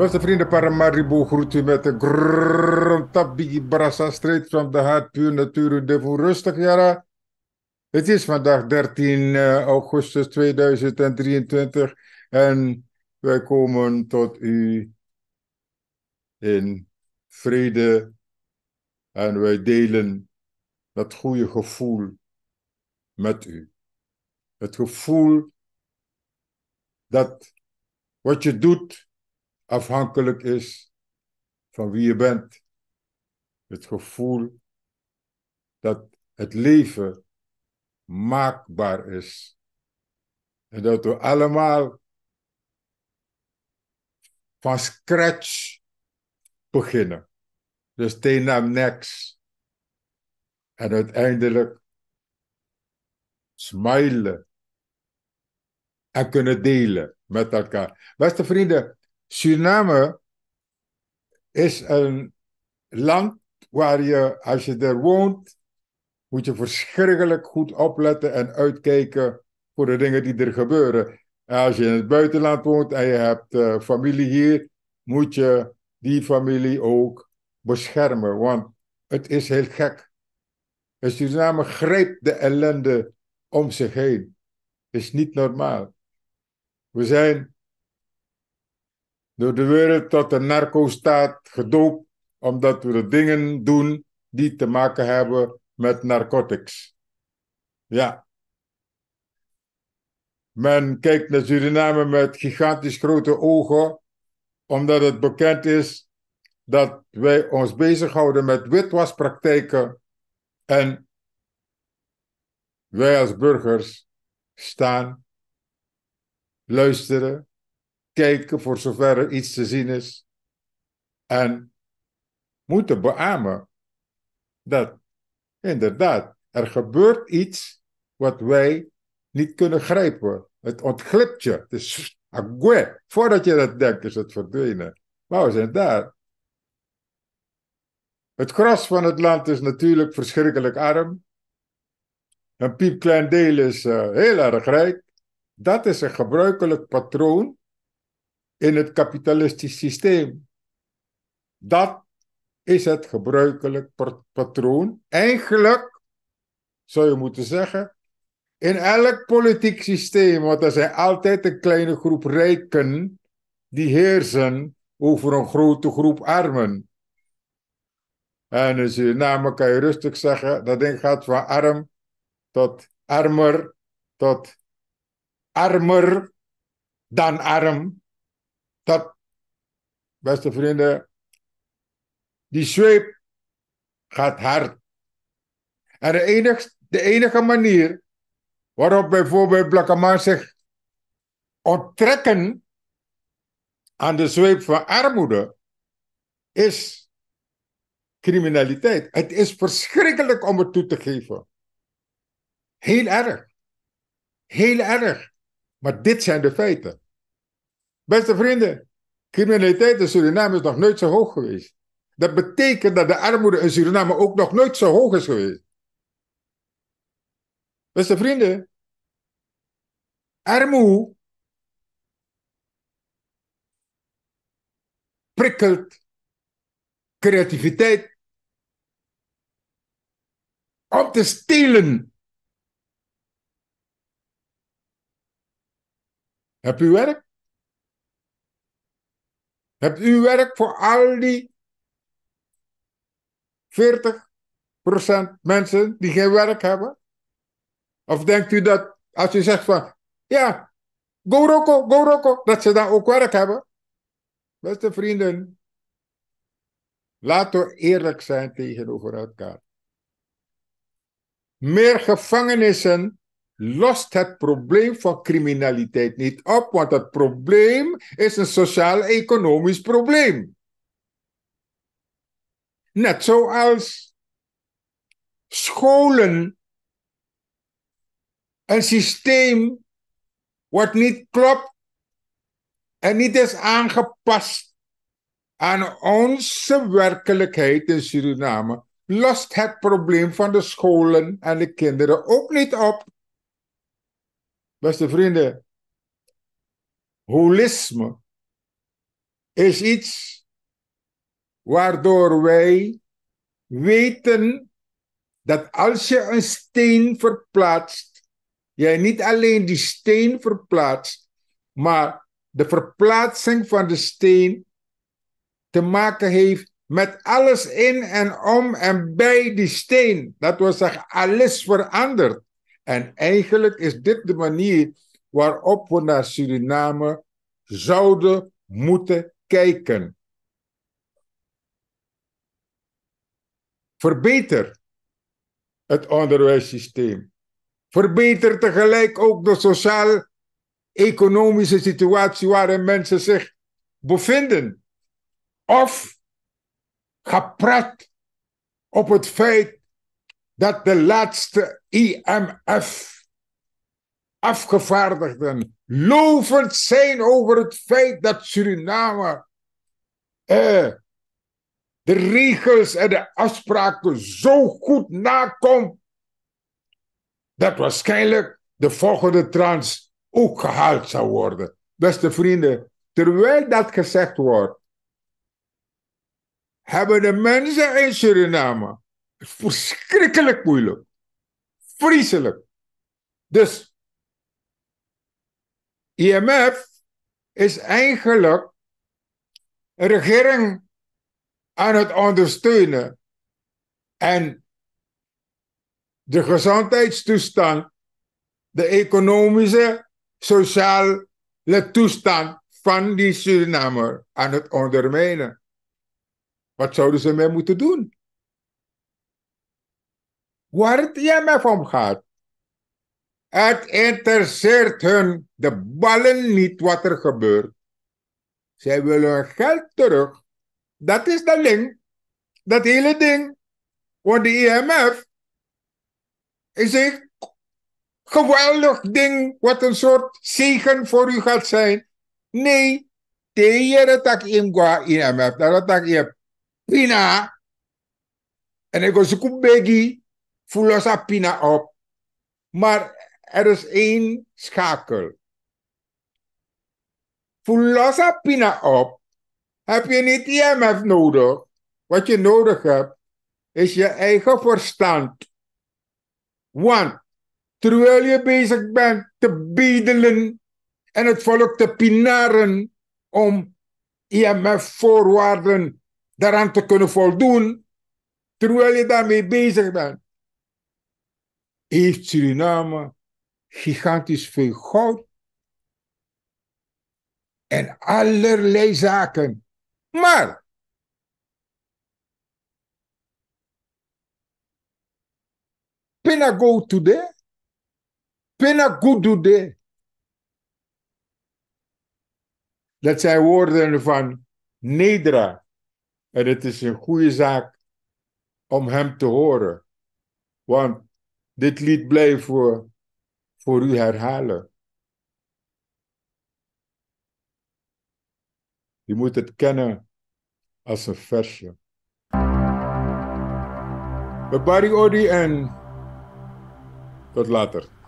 Beste vrienden, Paramaribo groet u met de grrrr, tabigi brassa, straight from the heart, puur natuur, devil, rustig, jaren. Het is vandaag 13 augustus 2023 en wij komen tot u in vrede en wij delen dat goede gevoel met u. Het gevoel dat wat je doet, afhankelijk is van wie je bent. Het gevoel dat het leven maakbaar is. En dat we allemaal van scratch beginnen. Dus naar niks. En uiteindelijk smilen en kunnen delen met elkaar. Beste vrienden, Suriname is een land waar je, als je er woont, moet je verschrikkelijk goed opletten en uitkijken voor de dingen die er gebeuren. En als je in het buitenland woont en je hebt eh, familie hier, moet je die familie ook beschermen. Want het is heel gek. En Suriname grijpt de ellende om zich heen. Is niet normaal. We zijn door de wereld tot een narco-staat gedoopt, omdat we de dingen doen die te maken hebben met narcotics. Ja. Men kijkt naar Suriname met gigantisch grote ogen, omdat het bekend is dat wij ons bezighouden met witwaspraktijken en wij als burgers staan, luisteren voor zover er iets te zien is. En moeten beamen dat inderdaad er gebeurt iets wat wij niet kunnen grijpen. Het ontglipt je. Het Voordat je dat denkt is het verdwenen. Maar we zijn daar. Het gras van het land is natuurlijk verschrikkelijk arm. Een piepklein deel is eh, heel erg rijk. Dat is een gebruikelijk patroon in het kapitalistisch systeem. Dat is het gebruikelijk patroon. Eigenlijk zou je moeten zeggen, in elk politiek systeem, want er zijn altijd een kleine groep rijken die heersen over een grote groep armen. En in Suriname kan je rustig zeggen, dat ding gaat van arm tot armer, tot armer dan arm. Dat, beste vrienden, die zweep gaat hard. En de enige, de enige manier waarop bijvoorbeeld Maan zich onttrekken aan de zweep van armoede is criminaliteit. Het is verschrikkelijk om het toe te geven. Heel erg. Heel erg. Maar dit zijn de feiten. Beste vrienden, criminaliteit in Suriname is nog nooit zo hoog geweest. Dat betekent dat de armoede in Suriname ook nog nooit zo hoog is geweest. Beste vrienden, armoede prikkelt creativiteit om te stelen. Heb u werk? Hebt u werk voor al die 40% mensen die geen werk hebben? Of denkt u dat als u zegt van, ja, go roko, go roko, dat ze dan ook werk hebben? Beste vrienden, laten we eerlijk zijn tegenover elkaar. Meer gevangenissen lost het probleem van criminaliteit niet op, want het probleem is een sociaal-economisch probleem. Net zoals scholen een systeem wat niet klopt en niet is aangepast aan onze werkelijkheid in Suriname, lost het probleem van de scholen en de kinderen ook niet op. Beste vrienden, holisme is iets waardoor wij weten dat als je een steen verplaatst, jij niet alleen die steen verplaatst, maar de verplaatsing van de steen te maken heeft met alles in en om en bij die steen. Dat wil zeggen, alles verandert. En eigenlijk is dit de manier waarop we naar Suriname zouden moeten kijken. Verbeter het onderwijssysteem. Verbeter tegelijk ook de sociaal-economische situatie waarin mensen zich bevinden. Of ga pret op het feit dat de laatste IMF afgevaardigden lovend zijn over het feit dat Suriname eh, de regels en de afspraken zo goed nakomt, dat waarschijnlijk de volgende trans ook gehaald zou worden. Beste vrienden, terwijl dat gezegd wordt, hebben de mensen in Suriname Verschrikkelijk moeilijk. Vreselijk. Dus IMF e is eigenlijk een regering aan het ondersteunen. En de gezondheidstoestand, de economische, sociale toestand van die Surinamer aan het ondermijnen. Wat zouden ze mee moeten doen? waar het IMF om gaat. Het interesseert hun de ballen niet wat er gebeurt. Zij willen geld terug. Dat is de link. Dat hele ding. Want de IMF e is een geweldig ding wat een soort zegen voor u gaat zijn. Nee, tegen tak imgwa IMF, dat tak in pina. E en ik was ook begi. Fulosa Pina op. Maar er is één schakel. Fulosa Pina op. Heb je niet IMF e nodig? Wat je nodig hebt is je eigen verstand. Want terwijl je bezig bent te bedelen en het volk te pinaren om IMF-voorwaarden e daaraan te kunnen voldoen, terwijl je daarmee bezig bent, heeft Suriname gigantisch veel goud en allerlei zaken. Maar Pena today, Pena today. Dat zijn woorden van Nedra. En het is een goede zaak om hem te horen. Want dit lied blijven voor, voor u herhalen. Je moet het kennen als een versje. We Barry Odi en tot later.